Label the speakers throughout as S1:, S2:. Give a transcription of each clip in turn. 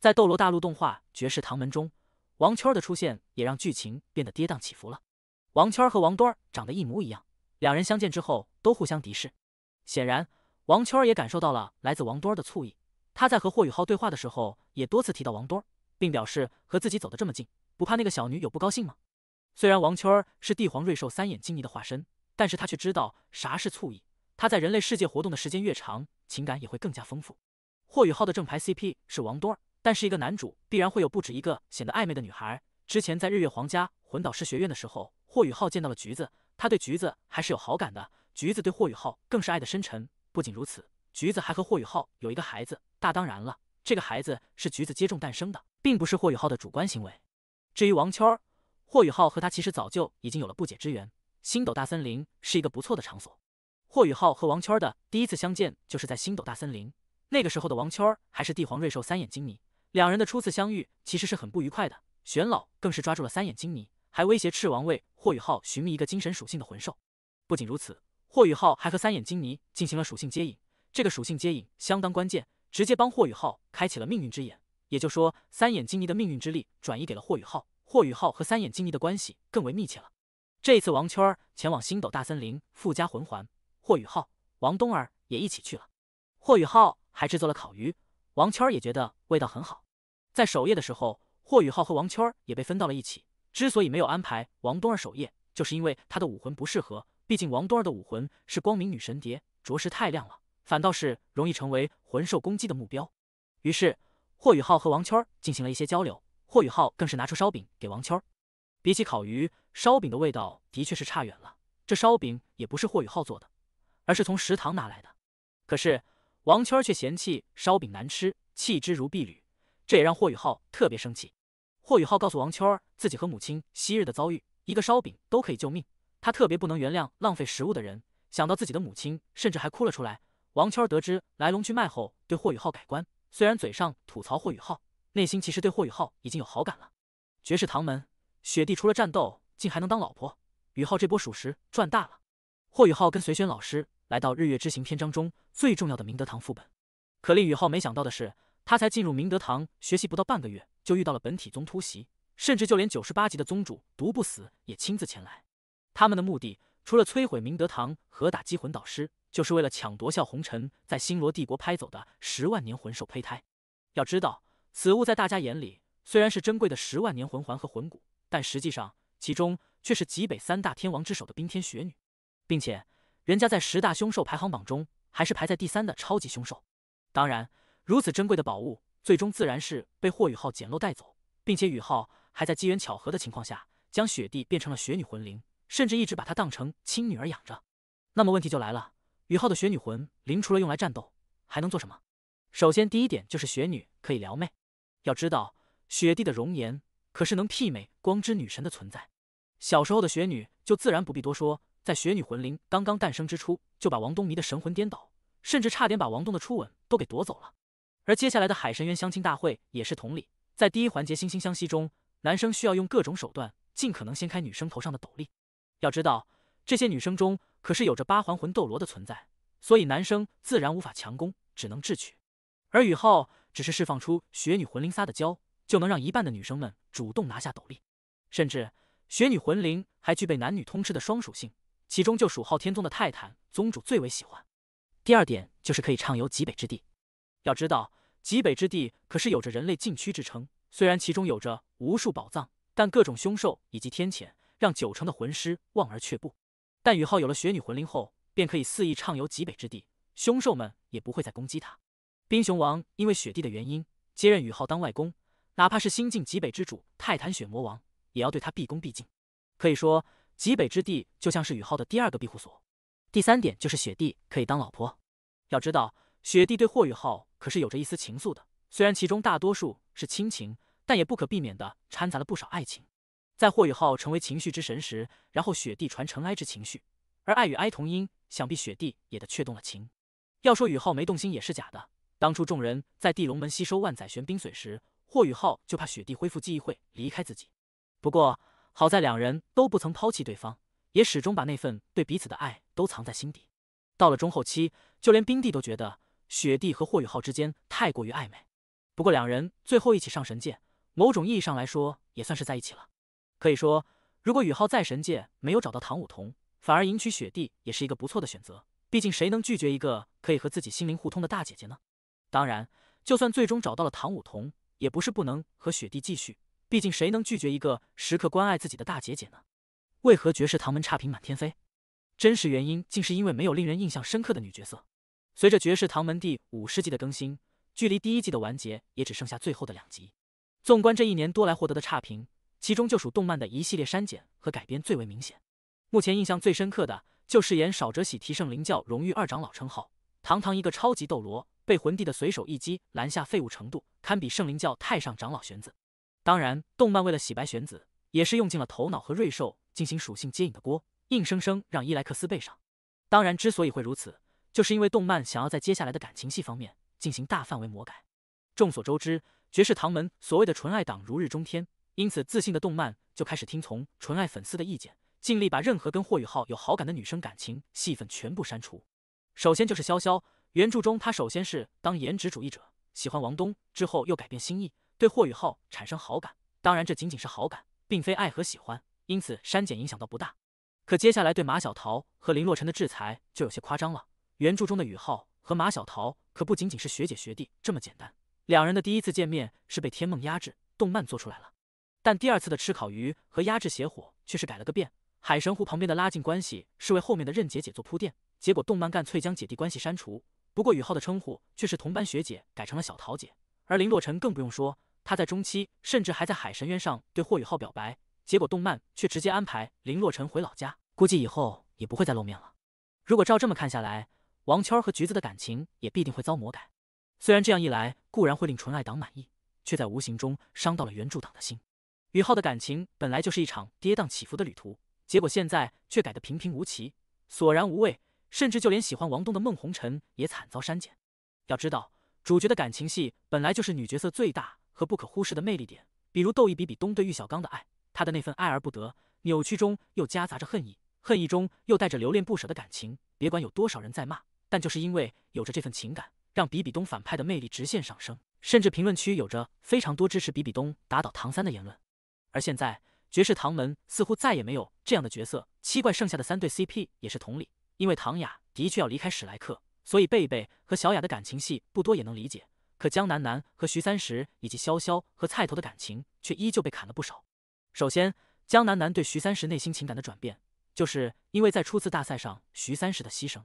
S1: 在《斗罗大陆》动画《绝世唐门》中，王圈儿的出现也让剧情变得跌宕起伏了。王圈儿和王端儿长得一模一样，两人相见之后都互相敌视。显然，王圈儿也感受到了来自王端儿的醋意。他在和霍雨浩对话的时候，也多次提到王端儿，并表示和自己走得这么近，不怕那个小女友不高兴吗？虽然王圈儿是帝皇瑞兽三眼金猊的化身，但是他却知道啥是醋意。他在人类世界活动的时间越长，情感也会更加丰富。霍雨浩的正牌 CP 是王端儿。但是一个男主必然会有不止一个显得暧昧的女孩。之前在日月皇家魂导师学院的时候，霍雨浩见到了橘子，他对橘子还是有好感的。橘子对霍雨浩更是爱的深沉。不仅如此，橘子还和霍雨浩有一个孩子。大当然了，这个孩子是橘子接种诞生的，并不是霍雨浩的主观行为。至于王圈儿，霍雨浩和他其实早就已经有了不解之缘。星斗大森林是一个不错的场所。霍雨浩和王圈儿的第一次相见就是在星斗大森林。那个时候的王圈儿还是帝皇瑞兽三眼睛迷。两人的初次相遇其实是很不愉快的，玄老更是抓住了三眼金猊，还威胁赤王为霍雨浩寻觅一个精神属性的魂兽。不仅如此，霍雨浩还和三眼金猊进行了属性接引，这个属性接引相当关键，直接帮霍雨浩开启了命运之眼。也就说，三眼金猊的命运之力转移给了霍雨浩，霍雨浩和三眼金猊的关系更为密切了。这一次王圈儿前往星斗大森林附加魂环，霍雨浩、王东儿也一起去了。霍雨浩还制作了烤鱼，王圈儿也觉得味道很好。在守夜的时候，霍雨浩和王圈儿也被分到了一起。之所以没有安排王东儿守夜，就是因为他的武魂不适合。毕竟王东儿的武魂是光明女神蝶，着实太亮了，反倒是容易成为魂兽攻击的目标。于是，霍雨浩和王圈儿进行了一些交流。霍雨浩更是拿出烧饼给王圈儿。比起烤鱼，烧饼的味道的确是差远了。这烧饼也不是霍雨浩做的，而是从食堂拿来的。可是王圈儿却嫌弃烧饼难吃，弃之如敝履。这也让霍宇浩特别生气。霍宇浩告诉王秋儿自己和母亲昔日的遭遇，一个烧饼都可以救命，他特别不能原谅浪费食物的人。想到自己的母亲，甚至还哭了出来。王秋儿得知来龙去脉后，对霍宇浩改观。虽然嘴上吐槽霍宇浩，内心其实对霍宇浩已经有好感了。绝世唐门，雪帝除了战斗，竟还能当老婆。雨浩这波属实赚大了。霍宇浩跟随轩老师来到日月之行篇章中最重要的明德堂副本，可令雨浩没想到的是。他才进入明德堂学习不到半个月，就遇到了本体宗突袭，甚至就连九十八级的宗主毒不死也亲自前来。他们的目的除了摧毁明德堂和打击魂导师，就是为了抢夺笑红尘在星罗帝国拍走的十万年魂兽胚胎。要知道，此物在大家眼里虽然是珍贵的十万年魂环和魂骨，但实际上其中却是极北三大天王之首的冰天雪女，并且人家在十大凶兽排行榜中还是排在第三的超级凶兽。当然。如此珍贵的宝物，最终自然是被霍宇浩捡漏带走，并且雨浩还在机缘巧合的情况下，将雪帝变成了雪女魂灵，甚至一直把她当成亲女儿养着。那么问题就来了，雨浩的雪女魂灵除了用来战斗，还能做什么？首先，第一点就是雪女可以撩妹。要知道，雪帝的容颜可是能媲美光之女神的存在。小时候的雪女就自然不必多说，在雪女魂灵刚刚诞生之初，就把王东迷得神魂颠倒，甚至差点把王东的初吻都给夺走了。而接下来的海神渊相亲大会也是同理，在第一环节惺惺相惜中，男生需要用各种手段尽可能掀开女生头上的斗笠。要知道，这些女生中可是有着八环魂斗罗的存在，所以男生自然无法强攻，只能智取。而雨浩只是释放出雪女魂灵撒的娇，就能让一半的女生们主动拿下斗笠。甚至雪女魂灵还具备男女通吃的双属性，其中就属昊天宗的泰坦宗主最为喜欢。第二点就是可以畅游极北之地。要知道。极北之地可是有着人类禁区之称，虽然其中有着无数宝藏，但各种凶兽以及天谴让九成的魂师望而却步。但宇浩有了雪女魂灵后，便可以肆意畅游极北之地，凶兽们也不会再攻击他。冰熊王因为雪帝的原因接任宇浩当外公，哪怕是新晋极北之主泰坦雪魔王，也要对他毕恭毕敬。可以说，极北之地就像是宇浩的第二个庇护所。第三点就是雪帝可以当老婆，要知道。雪帝对霍雨浩可是有着一丝情愫的，虽然其中大多数是亲情，但也不可避免的掺杂了不少爱情。在霍雨浩成为情绪之神时，然后雪帝传尘埃之情绪，而爱与哀同音，想必雪帝也的却动了情。要说宇浩没动心也是假的，当初众人在地龙门吸收万载玄冰髓时，霍雨浩就怕雪帝恢复记忆会离开自己。不过好在两人都不曾抛弃对方，也始终把那份对彼此的爱都藏在心底。到了中后期，就连冰帝都觉得。雪帝和霍雨浩之间太过于暧昧，不过两人最后一起上神界，某种意义上来说也算是在一起了。可以说，如果宇浩在神界没有找到唐舞桐，反而迎娶雪帝，也是一个不错的选择。毕竟，谁能拒绝一个可以和自己心灵互通的大姐姐呢？当然，就算最终找到了唐舞桐，也不是不能和雪帝继续。毕竟，谁能拒绝一个时刻关爱自己的大姐姐呢？为何绝世唐门差评满天飞？真实原因竟是因为没有令人印象深刻的女角色。随着《绝世唐门》第五季的更新，距离第一季的完结也只剩下最后的两集。纵观这一年多来获得的差评，其中就属动漫的一系列删减和改编最为明显。目前印象最深刻的，就是演少哲喜提升灵教荣誉二长老称号，堂堂一个超级斗罗，被魂帝的随手一击拦下，废物程度堪比圣灵教太上长老玄子。当然，动漫为了洗白玄子，也是用尽了头脑和瑞兽进行属性接引的锅，硬生生让伊莱克斯背上。当然，之所以会如此。就是因为动漫想要在接下来的感情戏方面进行大范围魔改。众所周知，绝世唐门所谓的纯爱党如日中天，因此自信的动漫就开始听从纯爱粉丝的意见，尽力把任何跟霍雨浩有好感的女生感情戏份全部删除。首先就是萧潇，原著中她首先是当颜值主义者，喜欢王东，之后又改变心意，对霍雨浩产生好感。当然，这仅仅是好感，并非爱和喜欢，因此删减影响到不大。可接下来对马小桃和林洛尘的制裁就有些夸张了。原著中的宇浩和马小桃可不仅仅是学姐学弟这么简单，两人的第一次见面是被天梦压制，动漫做出来了，但第二次的吃烤鱼和压制邪火却是改了个遍。海神湖旁边的拉近关系是为后面的任姐姐做铺垫，结果动漫干脆将姐弟关系删除。不过宇浩的称呼却是同班学姐改成了小桃姐，而林洛尘更不用说，他在中期甚至还在海神渊上对霍雨浩表白，结果动漫却直接安排林洛尘回老家，估计以后也不会再露面了。如果照这么看下来，王圈和橘子的感情也必定会遭魔改，虽然这样一来固然会令纯爱党满意，却在无形中伤到了原著党的心。宇浩的感情本来就是一场跌宕起伏的旅途，结果现在却改得平平无奇、索然无味，甚至就连喜欢王东的孟红尘也惨遭删减。要知道，主角的感情戏本来就是女角色最大和不可忽视的魅力点，比如窦一比比东对玉小刚的爱，他的那份爱而不得，扭曲中又夹杂着恨意，恨意中又带着留恋不舍的感情。别管有多少人在骂。但就是因为有着这份情感，让比比东反派的魅力直线上升，甚至评论区有着非常多支持比比东打倒唐三的言论。而现在，绝世唐门似乎再也没有这样的角色。七怪剩下的三对 CP 也是同理，因为唐雅的确要离开史莱克，所以贝贝和小雅的感情戏不多也能理解。可江南南和徐三石以及潇潇和菜头的感情却依旧被砍了不少。首先，江南南对徐三石内心情感的转变，就是因为在初次大赛上徐三石的牺牲。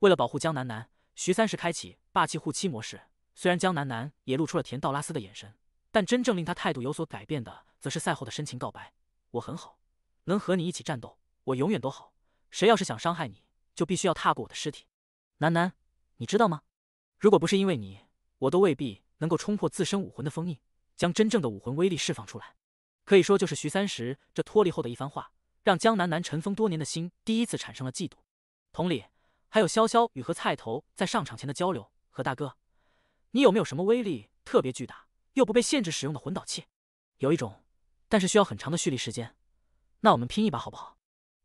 S1: 为了保护江南南，徐三石开启霸气护妻模式。虽然江南南也露出了甜道拉斯的眼神，但真正令他态度有所改变的，则是赛后的深情告白：“我很好，能和你一起战斗，我永远都好。谁要是想伤害你，就必须要踏过我的尸体。”南南，你知道吗？如果不是因为你，我都未必能够冲破自身武魂的封印，将真正的武魂威力释放出来。可以说，就是徐三石这脱离后的一番话，让江南南尘封多年的心第一次产生了嫉妒。同理。还有潇潇与和菜头在上场前的交流。何大哥，你有没有什么威力特别巨大又不被限制使用的魂导器？有一种，但是需要很长的蓄力时间。那我们拼一把好不好？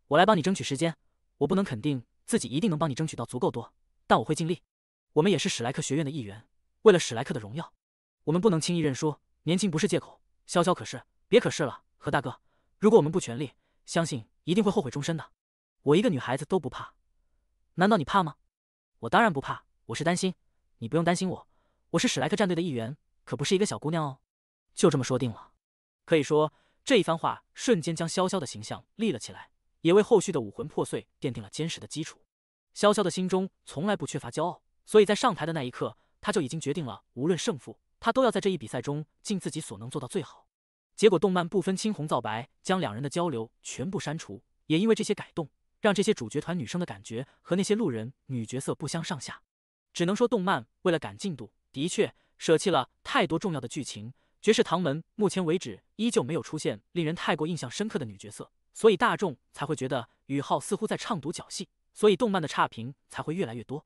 S1: 我来帮你争取时间。我不能肯定自己一定能帮你争取到足够多，但我会尽力。我们也是史莱克学院的一员，为了史莱克的荣耀，我们不能轻易认输。年轻不是借口。潇潇，可是别可是了。何大哥，如果我们不全力，相信一定会后悔终身的。我一个女孩子都不怕。难道你怕吗？我当然不怕，我是担心。你不用担心我，我是史莱克战队的一员，可不是一个小姑娘哦。就这么说定了。可以说这一番话，瞬间将潇潇的形象立了起来，也为后续的武魂破碎奠定了坚实的基础。潇潇的心中从来不缺乏骄傲，所以在上台的那一刻，他就已经决定了，无论胜负，他都要在这一比赛中尽自己所能做到最好。结果动漫不分青红皂白将两人的交流全部删除，也因为这些改动。让这些主角团女生的感觉和那些路人女角色不相上下，只能说动漫为了赶进度，的确舍弃了太多重要的剧情。绝世唐门目前为止依旧没有出现令人太过印象深刻的女角色，所以大众才会觉得宇浩似乎在唱独角戏，所以动漫的差评才会越来越多。